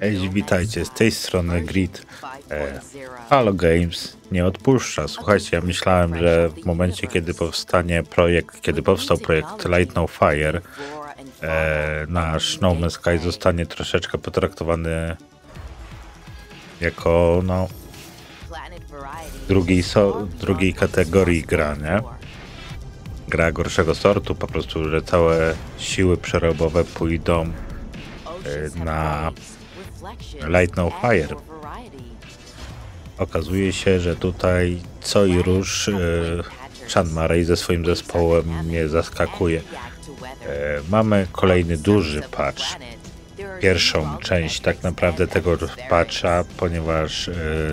Cześć, witajcie, z tej strony Grid. E, Halo Games nie odpuszcza. Słuchajcie, ja myślałem, że w momencie, kiedy powstanie projekt, kiedy powstał projekt Light No Fire, e, nasz No Man's Sky zostanie troszeczkę potraktowany jako, no, drugiej, so, drugiej kategorii gra, nie? Gra gorszego sortu, po prostu, że całe siły przerobowe pójdą Eee, eee, na Light No, no Fire. Okazuje się, że tutaj co i róż eee, Chan Murray ze swoim zespołem mnie zaskakuje. Mamy kolejny duży patch. Pierwszą część tak naprawdę tego patcha, ponieważ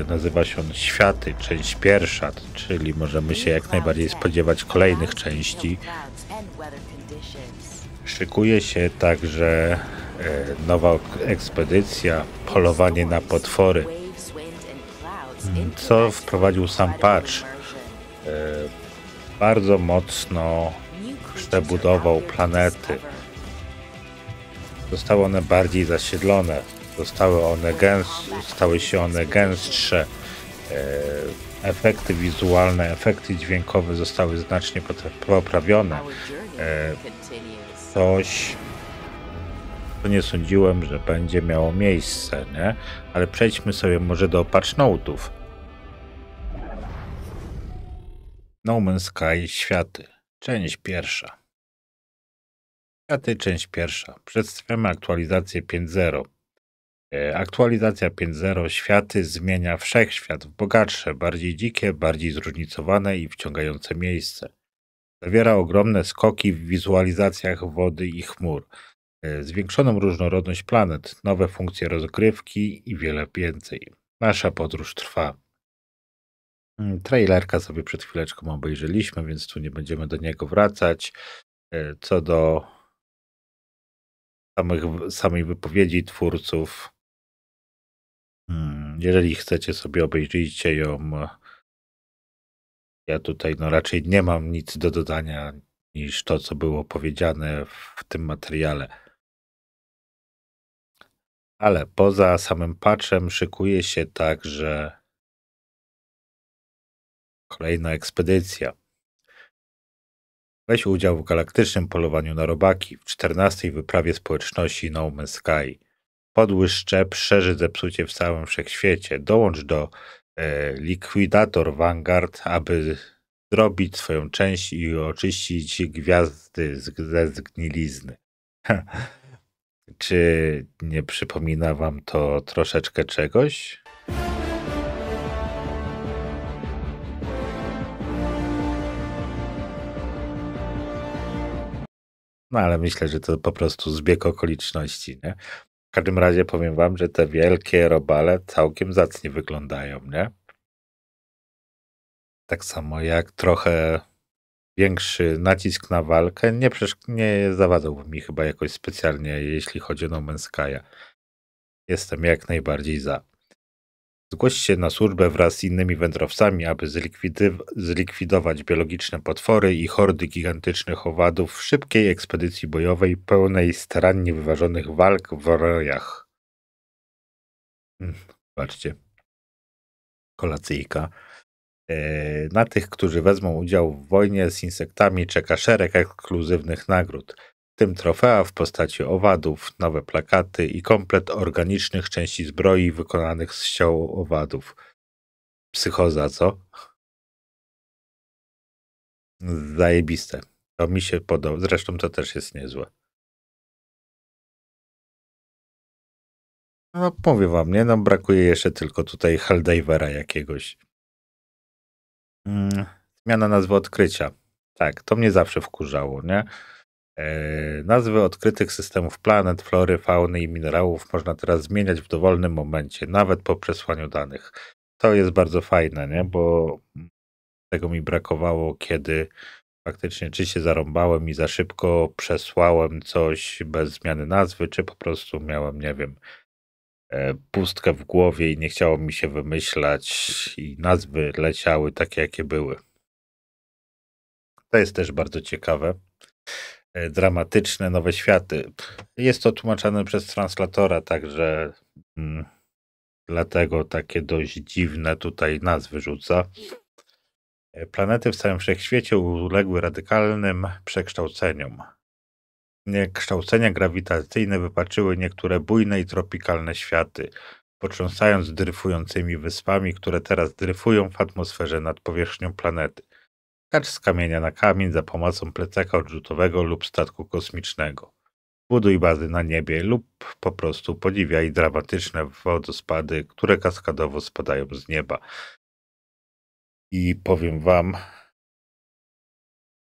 nazywa się on Światy, część pierwsza, czyli możemy się jak najbardziej spodziewać kolejnych części. Szykuje się także E, nowa ekspedycja, polowanie na potwory, hmm, co wprowadził sam patch. E, bardzo mocno przebudował planety. Zostały one bardziej zasiedlone, zostały one gęst, stały się one gęstsze. E, efekty wizualne, efekty dźwiękowe zostały znacznie poprawione. Coś to nie sądziłem, że będzie miało miejsce, nie? Ale przejdźmy sobie może do patchnoutów. No Man's Sky Światy, część pierwsza. Światy, część pierwsza. Przedstawiamy aktualizację 5.0. E, aktualizacja 5.0 światy zmienia wszechświat w bogatsze, bardziej dzikie, bardziej zróżnicowane i wciągające miejsce. Zawiera ogromne skoki w wizualizacjach wody i chmur. E, zwiększoną różnorodność planet, nowe funkcje rozgrywki i wiele więcej. Nasza podróż trwa. Mm, trailerka sobie przed chwileczką obejrzeliśmy, więc tu nie będziemy do niego wracać. E, co do samych, samej wypowiedzi twórców, mm, jeżeli chcecie sobie obejrzyjcie ją. Ja tutaj no raczej nie mam nic do dodania niż to, co było powiedziane w tym materiale. Ale poza samym patchem szykuje się także kolejna ekspedycja. Weź udział w galaktycznym polowaniu na robaki w 14. wyprawie społeczności No Man's Sky. Podły szczep szerzy zepsucie w całym wszechświecie. Dołącz do e, Liquidator Vanguard, aby zrobić swoją część i oczyścić gwiazdy z, ze zgnilizny. Czy nie przypomina wam to troszeczkę czegoś? No ale myślę, że to po prostu zbieg okoliczności, nie? W każdym razie powiem wam, że te wielkie robale całkiem zacnie wyglądają, nie? Tak samo jak trochę większy nacisk na walkę nie, nie zawadzał mi chyba jakoś specjalnie, jeśli chodzi o No Man's Jestem jak najbardziej za. Zgłoś się na służbę wraz z innymi wędrowcami, aby zlikwidować biologiczne potwory i hordy gigantycznych owadów w szybkiej ekspedycji bojowej pełnej starannie wyważonych walk w rojach. Hmm, zobaczcie. Kolacyjka. Yy, na tych, którzy wezmą udział w wojnie z insektami, czeka szereg ekskluzywnych nagród, w tym trofea w postaci owadów, nowe plakaty i komplet organicznych części zbroi wykonanych z ciał owadów. Psychoza, co? Zajebiste. To mi się podoba. Zresztą to też jest niezłe. No powiem wam, nie? No brakuje jeszcze tylko tutaj Helldivera jakiegoś. Mm, zmiana nazwy odkrycia. Tak, to mnie zawsze wkurzało, nie? E, nazwy odkrytych systemów planet, flory, fauny i minerałów można teraz zmieniać w dowolnym momencie, nawet po przesłaniu danych. To jest bardzo fajne, nie? bo tego mi brakowało, kiedy faktycznie czy się zarąbałem i za szybko przesłałem coś bez zmiany nazwy, czy po prostu miałem, nie wiem, E, pustkę w głowie i nie chciało mi się wymyślać i nazwy leciały takie, jakie były. To jest też bardzo ciekawe. E, dramatyczne nowe światy. Jest to tłumaczane przez translatora, także mm, dlatego takie dość dziwne tutaj nazwy rzuca. E, planety w całym wszechświecie uległy radykalnym przekształceniom. Kształcenia grawitacyjne wypaczyły niektóre bujne i tropikalne światy, potrząsając dryfującymi wyspami, które teraz dryfują w atmosferze nad powierzchnią planety. Kacz z kamienia na kamień za pomocą plecaka odrzutowego lub statku kosmicznego. Buduj bazy na niebie lub po prostu podziwiaj dramatyczne wodospady, które kaskadowo spadają z nieba. I powiem wam,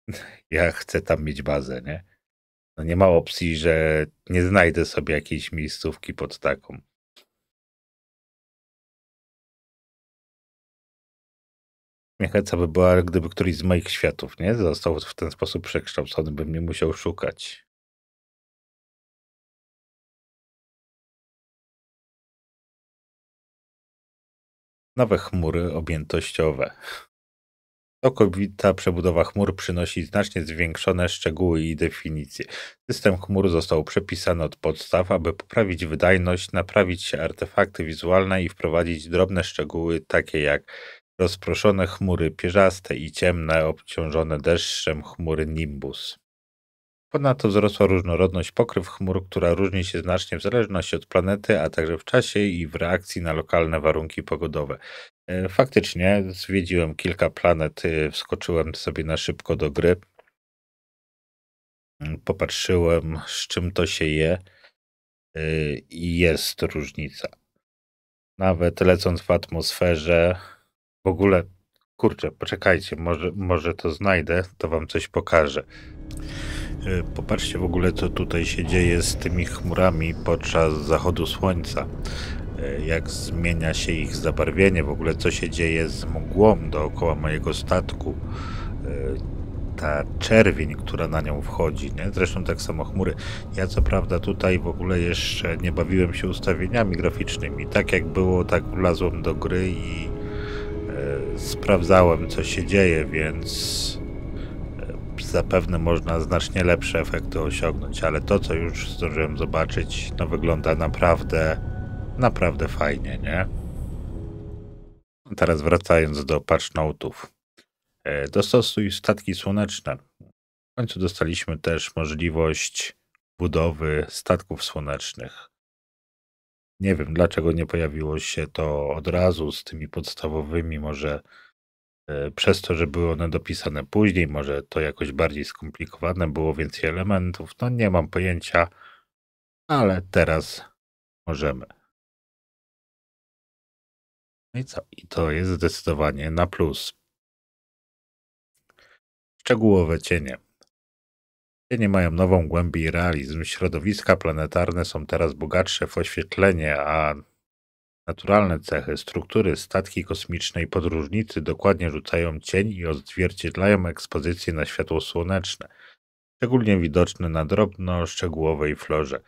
ja chcę tam mieć bazę, nie? No nie ma opcji, że nie znajdę sobie jakiejś miejscówki pod taką. Niechęca by była, gdyby któryś z moich światów nie został w ten sposób przekształcony, bym nie musiał szukać. Nowe chmury objętościowe. Całkowita przebudowa chmur przynosi znacznie zwiększone szczegóły i definicje. System chmur został przepisany od podstaw, aby poprawić wydajność, naprawić artefakty wizualne i wprowadzić drobne szczegóły takie jak rozproszone chmury pierzaste i ciemne, obciążone deszczem chmury nimbus. Ponadto wzrosła różnorodność pokryw chmur, która różni się znacznie w zależności od planety, a także w czasie i w reakcji na lokalne warunki pogodowe. E, faktycznie zwiedziłem kilka planet, e, wskoczyłem sobie na szybko do gry. Mm, popatrzyłem, z czym to się je e, i jest różnica. Nawet lecąc w atmosferze, w ogóle, kurczę, poczekajcie, może, może to znajdę, to wam coś pokażę. Popatrzcie w ogóle, co tutaj się dzieje z tymi chmurami podczas zachodu słońca. E, jak zmienia się ich zabarwienie, w ogóle co się dzieje z mgłą dookoła mojego statku. E, ta czerwień, która na nią wchodzi, nie? zresztą tak samo chmury. Ja co prawda tutaj w ogóle jeszcze nie bawiłem się ustawieniami graficznymi. Tak jak było, tak wlazłem do gry i e, sprawdzałem co się dzieje, więc zapewne można znacznie lepsze efekty osiągnąć, ale to co już zdążyłem zobaczyć, no wygląda naprawdę naprawdę fajnie, nie? Teraz wracając do patchnoutów. E, dostosuj statki słoneczne. W końcu dostaliśmy też możliwość budowy statków słonecznych. Nie wiem, dlaczego nie pojawiło się to od razu z tymi podstawowymi, może e, przez to, że były one dopisane później, może to jakoś bardziej skomplikowane, było więcej elementów, no nie mam pojęcia, ale teraz możemy. No i co? I to jest zdecydowanie na plus. Szczegółowe cienie. Cienie mają nową głębię i realizm. Środowiska planetarne są teraz bogatsze w oświetlenie, a naturalne cechy, struktury, statki kosmiczne i podróżnicy dokładnie rzucają cień i odzwierciedlają ekspozycję na światło słoneczne, szczególnie widoczne na drobno szczegółowej florze,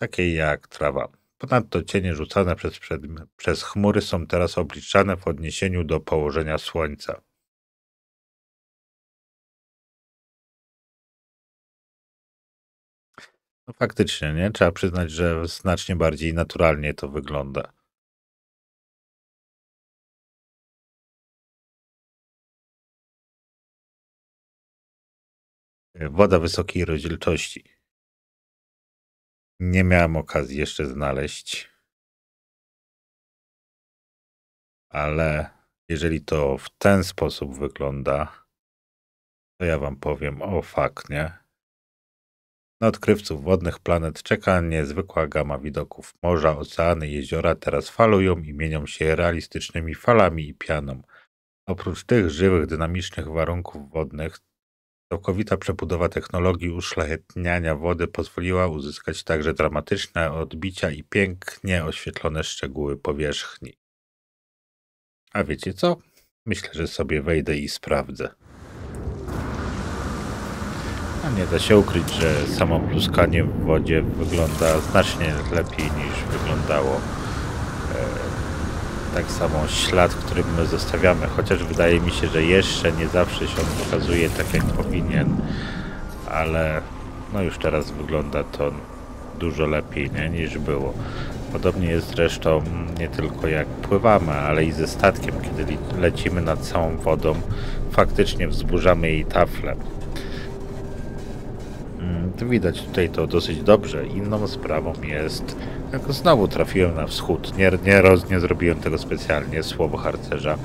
takiej jak trawa. Ponadto cienie rzucane przez, przez chmury są teraz obliczane w odniesieniu do położenia Słońca. No faktycznie, nie? Trzeba przyznać, że znacznie bardziej naturalnie to wygląda. Woda wysokiej rozdzielczości. Nie miałem okazji jeszcze znaleźć. Ale jeżeli to w ten sposób wygląda, to ja wam powiem o fakt, nie? Na odkrywców wodnych planet czeka niezwykła gama widoków. Morza, oceany, jeziora teraz falują i mienią się realistycznymi falami i pianą. Oprócz tych żywych, dynamicznych warunków wodnych, Całkowita przebudowa technologii uszlachetniania wody pozwoliła uzyskać także dramatyczne odbicia i pięknie oświetlone szczegóły powierzchni. A wiecie co? Myślę, że sobie wejdę i sprawdzę. A nie da się ukryć, że samo pluskanie w wodzie wygląda znacznie lepiej niż wyglądało e, tak samo ślad, który my zostawiamy, chociaż wydaje mi się, że jeszcze nie zawsze się on pokazuje tak jak powinien, ale no już teraz wygląda to dużo lepiej nie, niż było. Podobnie jest zresztą nie tylko jak pływamy, ale i ze statkiem, kiedy lecimy nad całą wodą, faktycznie wzburzamy jej taflę. Mm, widać tutaj to dosyć dobrze. Inną sprawą jest jak znowu trafiłem na wschód. Nie, nie, roz, nie zrobiłem tego specjalnie, słowo harcerza,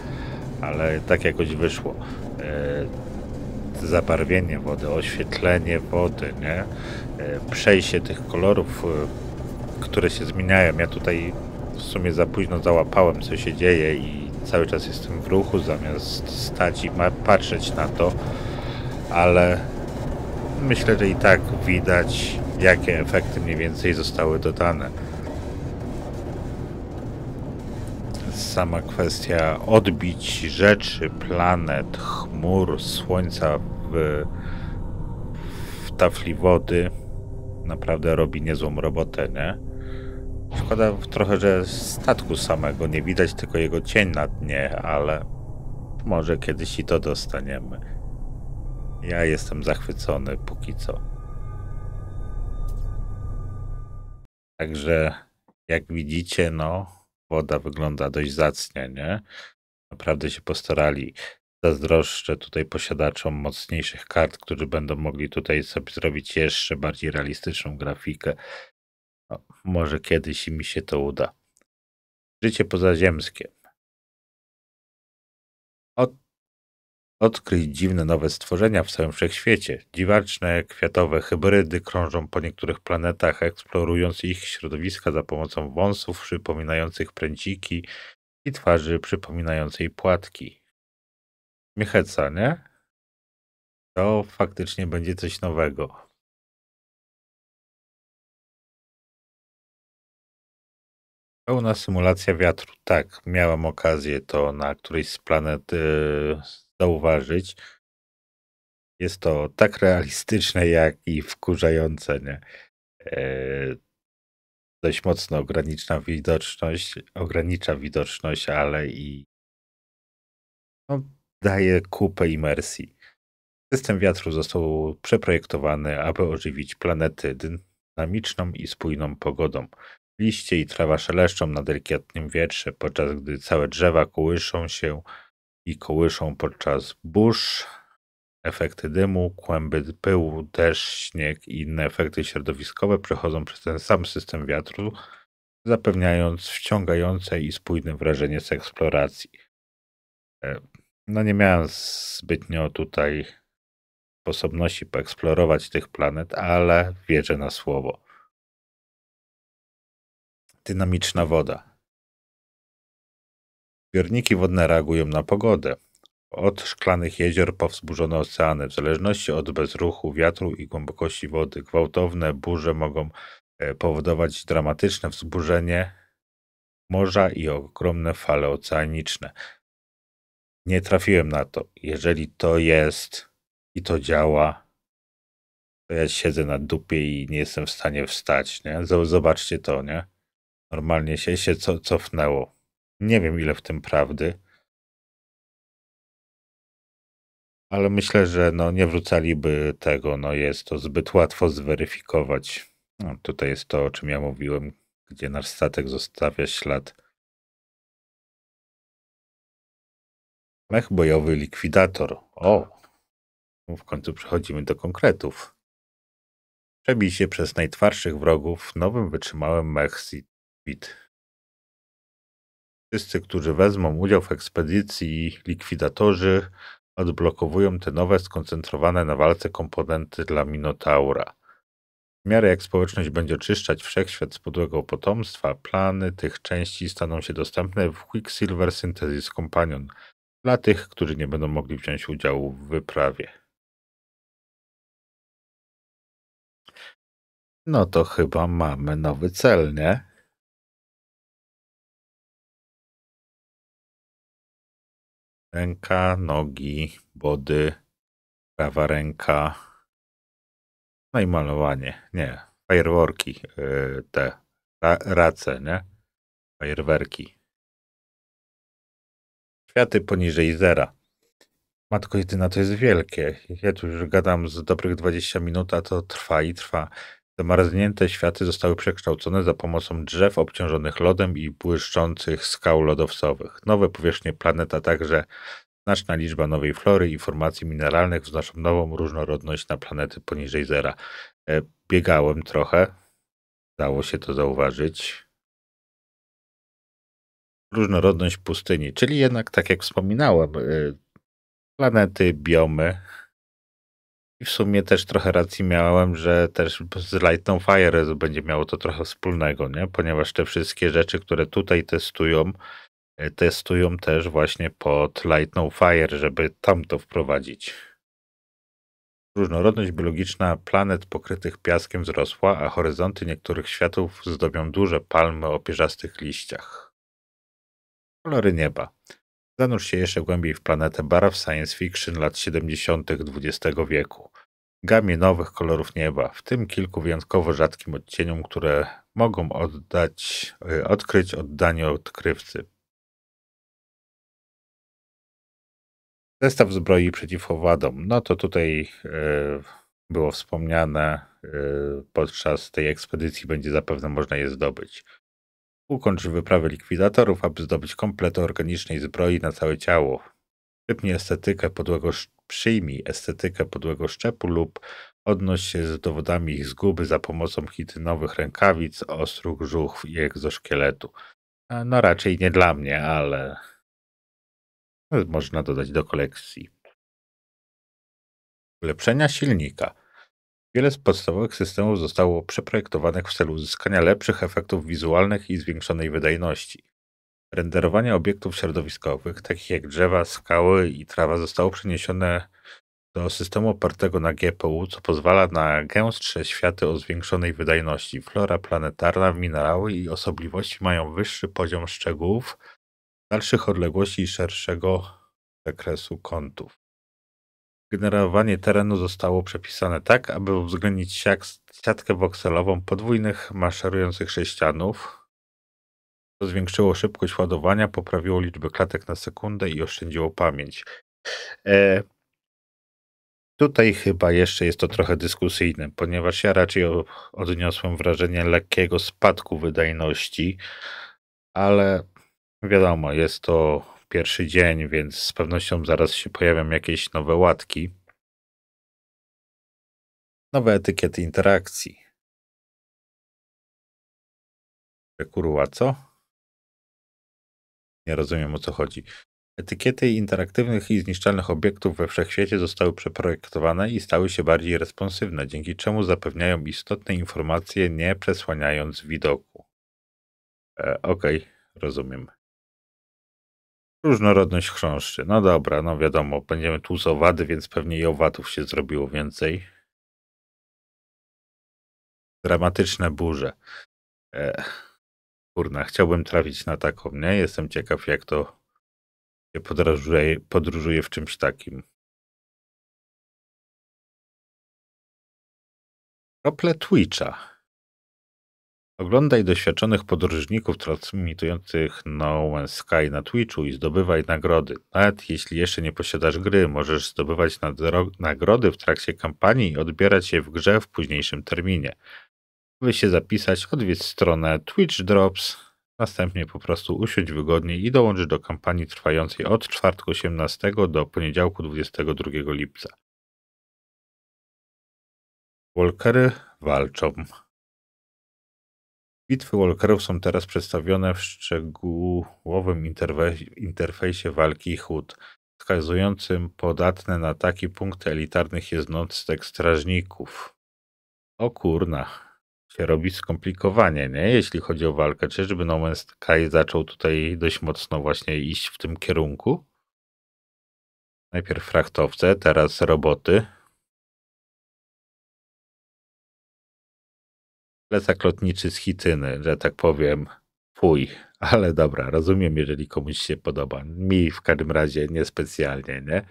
ale tak jakoś wyszło. Yy, zabarwienie wody, oświetlenie wody, nie? E, przejście tych kolorów, e, które się zmieniają. Ja tutaj w sumie za późno załapałem, co się dzieje i cały czas jestem w ruchu, zamiast stać i patrzeć na to, ale myślę, że i tak widać, jakie efekty mniej więcej zostały dodane. sama kwestia odbić rzeczy, planet, chmur, słońca w, w tafli wody naprawdę robi niezłą robotę, nie? Szkoda trochę, że statku samego nie widać, tylko jego cień na dnie, ale może kiedyś i to dostaniemy. Ja jestem zachwycony póki co. Także jak widzicie, no woda wygląda dość zacnie, nie? Naprawdę się postarali. Zazdroszczę tutaj posiadaczom mocniejszych kart, którzy będą mogli tutaj sobie zrobić jeszcze bardziej realistyczną grafikę. No, może kiedyś mi się to uda. Życie pozaziemskie. odkryć dziwne nowe stworzenia w całym wszechświecie. Dziwaczne, kwiatowe hybrydy krążą po niektórych planetach, eksplorując ich środowiska za pomocą wąsów przypominających pręciki i twarzy przypominającej płatki. Miecheca, nie? To faktycznie będzie coś nowego. Pełna symulacja wiatru. Tak, miałem okazję to na którejś z planet y, zauważyć, jest to tak realistyczne, jak i wkurzające, nie? E, dość mocno ogranicza widoczność, ogranicza widoczność, ale i no, daje kupę imersji. System wiatru został przeprojektowany, aby ożywić planety dynamiczną i spójną pogodą. Liście i trawa szeleszczą na delikatnym wietrze, podczas gdy całe drzewa kołyszą się i kołyszą podczas burz, efekty dymu, kłęby pyłu, deszcz, śnieg i inne efekty środowiskowe przechodzą przez ten sam system wiatru, zapewniając wciągające i spójne wrażenie z eksploracji. E, no nie miałem zbytnio tutaj sposobności poeksplorować tych planet, ale wierzę na słowo. Dynamiczna woda. Zbiorniki wodne reagują na pogodę. Od szklanych jezior po wzburzone oceany, w zależności od bezruchu, wiatru i głębokości wody, gwałtowne burze mogą e, powodować dramatyczne wzburzenie morza i ogromne fale oceaniczne. Nie trafiłem na to. Jeżeli to jest i to działa, to ja siedzę na dupie i nie jestem w stanie wstać, nie? Zobaczcie to, nie? Normalnie się, się co, cofnęło. Nie wiem, ile w tym prawdy. Ale myślę, że no nie wrzucaliby tego. No jest to zbyt łatwo zweryfikować. No, tutaj jest to, o czym ja mówiłem, gdzie nasz statek zostawia ślad. Mech bojowy likwidator. O! No, w końcu przechodzimy do konkretów. Przebij się przez najtwardszych wrogów nowym wytrzymałym mech Sitwit wszyscy, którzy wezmą udział w ekspedycji likwidatorzy, odblokowują te nowe, skoncentrowane na walce komponenty dla Minotaura. W miarę jak społeczność będzie oczyszczać wszechświat z podłego potomstwa, plany tych części staną się dostępne w Quicksilver Synthesis Companion dla tych, którzy nie będą mogli wziąć udziału w wyprawie. No to chyba mamy nowy cel, nie? Ręka, nogi, body, prawa ręka. No i malowanie. Nie, fajerwerki, yy, te ra, race, nie? Fajerwerki. Światy poniżej zera. Matko jedyna, to jest wielkie. Ja tu już gadam z dobrych 20 minut, a to trwa i trwa. Zamarznięte światy zostały przekształcone za pomocą drzew obciążonych lodem i błyszczących skał lodowcowych. Nowe powierzchnie planet, a także znaczna liczba nowej flory i formacji mineralnych wznoszą nową różnorodność na planety poniżej zera. E, biegałem trochę, dało się to zauważyć. Różnorodność pustyni, czyli jednak, tak jak wspominałem, e, planety, biomy, i w sumie też trochę racji miałem, że też z Light on Fire będzie miało to trochę wspólnego, nie? ponieważ te wszystkie rzeczy, które tutaj testują, e, testują też właśnie pod Light on Fire, żeby tam to wprowadzić. Różnorodność biologiczna planet pokrytych piaskiem wzrosła, a horyzonty niektórych światów zdobią duże palmy o pierzastych liściach. Kolory nieba. Zanurz się jeszcze głębiej w planetę barw science fiction lat 70. XX wieku. Gamie nowych kolorów nieba, w tym kilku wyjątkowo rzadkim odcieniom, które mogą oddać, y, odkryć oddanie odkrywcy. Zestaw zbroi przeciw owadom. No to tutaj y, było wspomniane, y, podczas tej ekspedycji będzie zapewne można je zdobyć. Ukończ wyprawę likwidatorów, aby zdobyć komplet organicznej zbroi na całe ciało. Przypnij estetykę podłego, przyjmij estetykę podłego szczepu lub odnoś się z dowodami ich zguby za pomocą hitynowych rękawic, ostróg, żuchw i egzoszkieletu. E, no raczej nie dla mnie, ale e, można dodać do kolekcji. Ulepszenia silnika. Wiele z podstawowych systemów zostało przeprojektowanych w celu uzyskania lepszych efektów wizualnych i zwiększonej wydajności. Renderowanie obiektów środowiskowych, takich jak drzewa, skały i trawa, zostało przeniesione do systemu opartego na GPU, co pozwala na gęstsze światy o zwiększonej wydajności. Flora planetarna, minerały i osobliwości mają wyższy poziom szczegółów, dalszych odległości i szerszego zakresu kątów. Generowanie terenu zostało przepisane tak, aby uwzględnić siak, siatkę wokselową podwójnych maszerujących sześcianów. To zwiększyło szybkość ładowania, poprawiło liczbę klatek na sekundę i oszczędziło pamięć. E, tutaj chyba jeszcze jest to trochę dyskusyjne, ponieważ ja raczej odniosłem wrażenie lekkiego spadku wydajności, ale wiadomo, jest to pierwszy dzień, więc z pewnością zaraz się pojawią jakieś nowe łatki. Nowe etykiety interakcji. Kurwa, co? Nie rozumiem o co chodzi. Etykiety interaktywnych i zniszczalnych obiektów we wszechświecie zostały przeprojektowane i stały się bardziej responsywne, dzięki czemu zapewniają istotne informacje, nie przesłaniając widoku. E, Okej, okay, rozumiem. Różnorodność chrząszczy. No dobra, no wiadomo, będziemy tu z owady, więc pewnie i owadów się zrobiło więcej. Dramatyczne burze. Ech, kurna, chciałbym trafić na taką, nie? Jestem ciekaw, jak to się podróżuje, podróżuje w czymś takim. Krople Twitcha. Oglądaj doświadczonych podróżników transmitujących No Man's Sky na Twitchu i zdobywaj nagrody. Nawet jeśli jeszcze nie posiadasz gry, możesz zdobywać nagrody w trakcie kampanii i odbierać je w grze w późniejszym terminie. Aby się zapisać, odwiedź stronę Twitch Drops, następnie po prostu usiądź wygodnie i dołącz do kampanii trwającej od czwartku 18 do poniedziałku 22 lipca. Walkery walczą. Bitwy walkerów są teraz przedstawione w szczegółowym interfejsie walki chód, wskazującym podatne na ataki punkty elitarnych jednostek strażników. O kurna, się robi skomplikowanie, nie? Jeśli chodzi o walkę. Czyżby No Man's zaczął tutaj dość mocno właśnie iść w tym kierunku? Najpierw frachtowce, teraz roboty. plecak lotniczy z Chityny, że tak powiem, fuj, ale dobra, rozumiem, jeżeli komuś się podoba. Mi w każdym razie niespecjalnie, nie?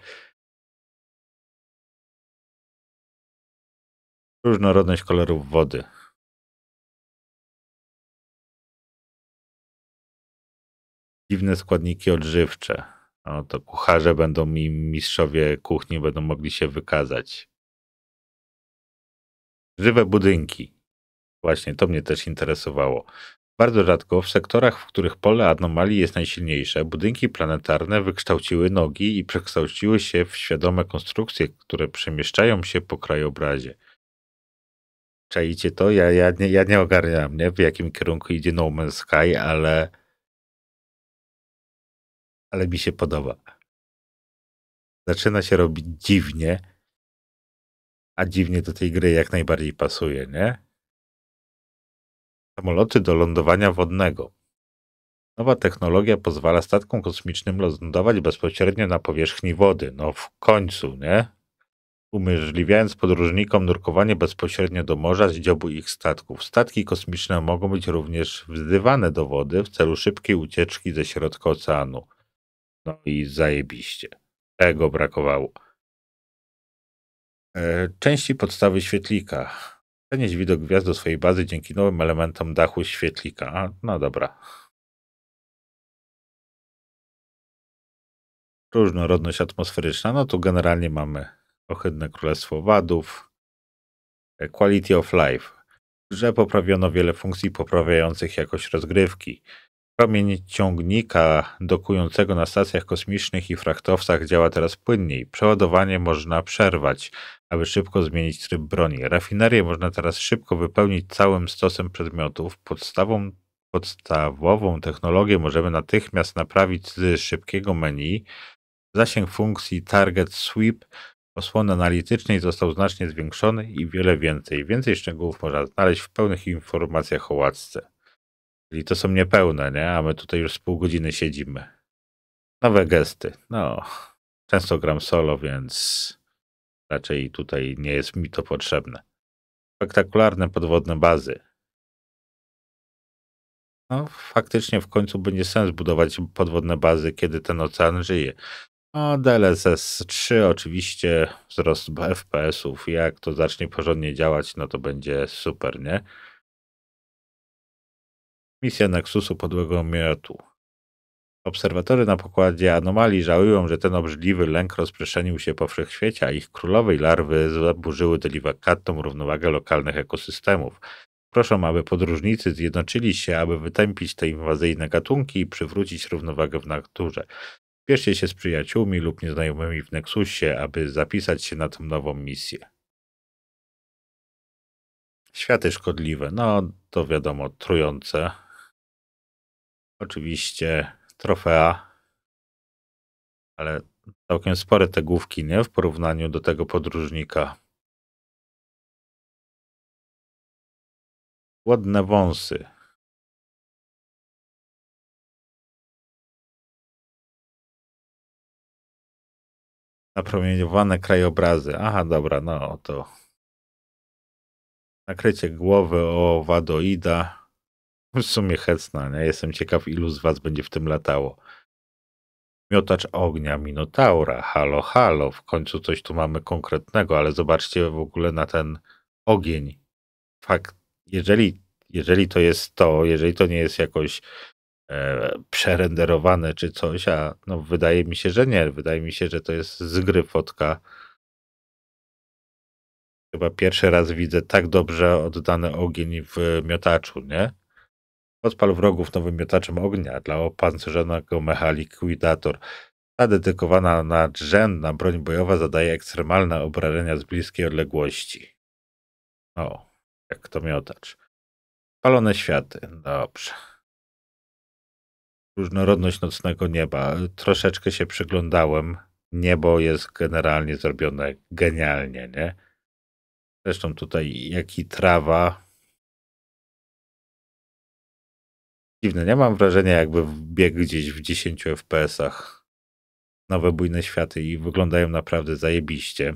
Różnorodność kolorów wody. Dziwne składniki odżywcze. No to kucharze będą mi, mistrzowie kuchni będą mogli się wykazać. Żywe budynki Właśnie, to mnie też interesowało. Bardzo rzadko w sektorach, w których pole anomalii jest najsilniejsze, budynki planetarne wykształciły nogi i przekształciły się w świadome konstrukcje, które przemieszczają się po krajobrazie. Czajcie to? Ja, ja, nie, ja nie ogarniam, nie? w jakim kierunku idzie No Man's Sky, ale ale mi się podoba. Zaczyna się robić dziwnie, a dziwnie do tej gry jak najbardziej pasuje, nie? Samoloty do lądowania wodnego. Nowa technologia pozwala statkom kosmicznym lądować bezpośrednio na powierzchni wody. No w końcu, nie? Umożliwiając podróżnikom nurkowanie bezpośrednio do morza z dziobu ich statków. Statki kosmiczne mogą być również wzywane do wody w celu szybkiej ucieczki ze środka oceanu. No i zajebiście. Tego brakowało. E, części podstawy świetlika. Przenieść widok gwiazd do swojej bazy dzięki nowym elementom dachu świetlika. no dobra. Różnorodność atmosferyczna. No tu generalnie mamy ohydne królestwo wadów. E, quality of life. że poprawiono wiele funkcji poprawiających jakość rozgrywki. Promień ciągnika dokującego na stacjach kosmicznych i frachtowcach działa teraz płynniej. Przeładowanie można przerwać, aby szybko zmienić tryb broni. Rafinerię można teraz szybko wypełnić całym stosem przedmiotów. Podstawą, podstawową technologię możemy natychmiast naprawić z szybkiego menu. Zasięg funkcji Target Sweep osłony analitycznej został znacznie zwiększony i wiele więcej. Więcej szczegółów można znaleźć w pełnych informacjach o łatce. Czyli to są niepełne, nie? A my tutaj już z pół godziny siedzimy. Nowe gesty. No, często gram solo, więc raczej tutaj nie jest mi to potrzebne. Spektakularne podwodne bazy. No, faktycznie w końcu będzie sens budować podwodne bazy, kiedy ten ocean żyje. No, DLSS 3 oczywiście, wzrost FPS-ów, jak to zacznie porządnie działać, no to będzie super, nie? Misja Nexusu podłego miotu. Obserwatory na pokładzie anomalii żałują, że ten obrzydliwy lęk rozprzestrzenił się po wszechświecie, a ich królowej larwy zaburzyły delikatną równowagę lokalnych ekosystemów. Proszą, aby podróżnicy zjednoczyli się, aby wytępić te inwazyjne gatunki i przywrócić równowagę w naturze. Bierzcie się z przyjaciółmi lub nieznajomymi w Nexusie, aby zapisać się na tę nową misję. Światy szkodliwe, no to wiadomo, trujące, Oczywiście trofea, ale całkiem spore te główki, nie? W porównaniu do tego podróżnika. Ładne wąsy. Napromieniowane krajobrazy. Aha, dobra, no to nakrycie głowy owadoida w sumie hecna, nie? Jestem ciekaw, ilu z was będzie w tym latało. Miotacz ognia Minotaura, halo, halo, w końcu coś tu mamy konkretnego, ale zobaczcie w ogóle na ten ogień. Fakt, jeżeli, jeżeli to jest to, jeżeli to nie jest jakoś e, przerenderowane czy coś, a no wydaje mi się, że nie, wydaje mi się, że to jest z gry fotka. Chyba pierwszy raz widzę tak dobrze oddany ogień w miotaczu, nie? Odpal wrogów nowym miotaczem ognia dla opancerzonego mecha Liquidator. Ta dedykowana na broń bojowa zadaje ekstremalne obrażenia z bliskiej odległości. O, jak to miotacz. Palone światy. Dobrze. Różnorodność nocnego nieba. Troszeczkę się przyglądałem. Niebo jest generalnie zrobione genialnie, nie? Zresztą tutaj jak i trawa, Dziwne, nie mam wrażenia, jakby bieg gdzieś w 10 FPS-ach. Nowe bujne światy i wyglądają naprawdę zajebiście.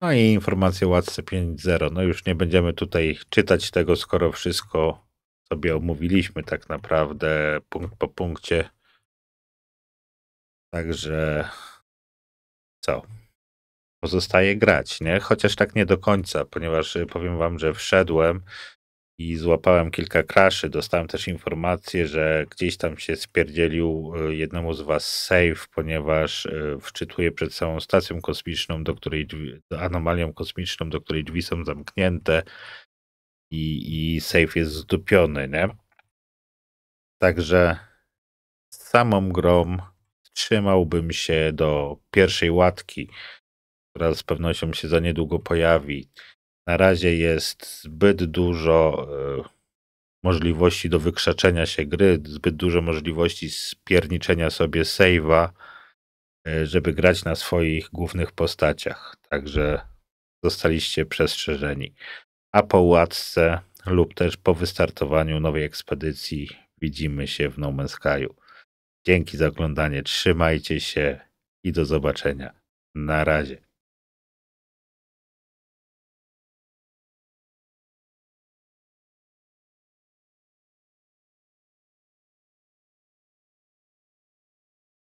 No i informacje Łatce 5.0. No już nie będziemy tutaj czytać tego, skoro wszystko sobie omówiliśmy tak naprawdę punkt po punkcie. Także co? pozostaje grać, nie? Chociaż tak nie do końca, ponieważ y, powiem wam, że wszedłem i złapałem kilka kraszy. Dostałem też informację, że gdzieś tam się spierdzielił y, jednemu z was save, ponieważ y, wczytuje przed całą stacją kosmiczną, do której drzwi, anomalią kosmiczną, do której drzwi są zamknięte i, i save jest zdupiony, nie? Także z samą grą trzymałbym się do pierwszej łatki która z pewnością się za niedługo pojawi. Na razie jest zbyt dużo e, możliwości do wykrzaczenia się gry, zbyt dużo możliwości spierniczenia sobie save'a, e, żeby grać na swoich głównych postaciach. Także zostaliście przestrzeżeni. A po łatce lub też po wystartowaniu nowej ekspedycji widzimy się w No Man's Sky'u. Dzięki za oglądanie, trzymajcie się i do zobaczenia. Na razie.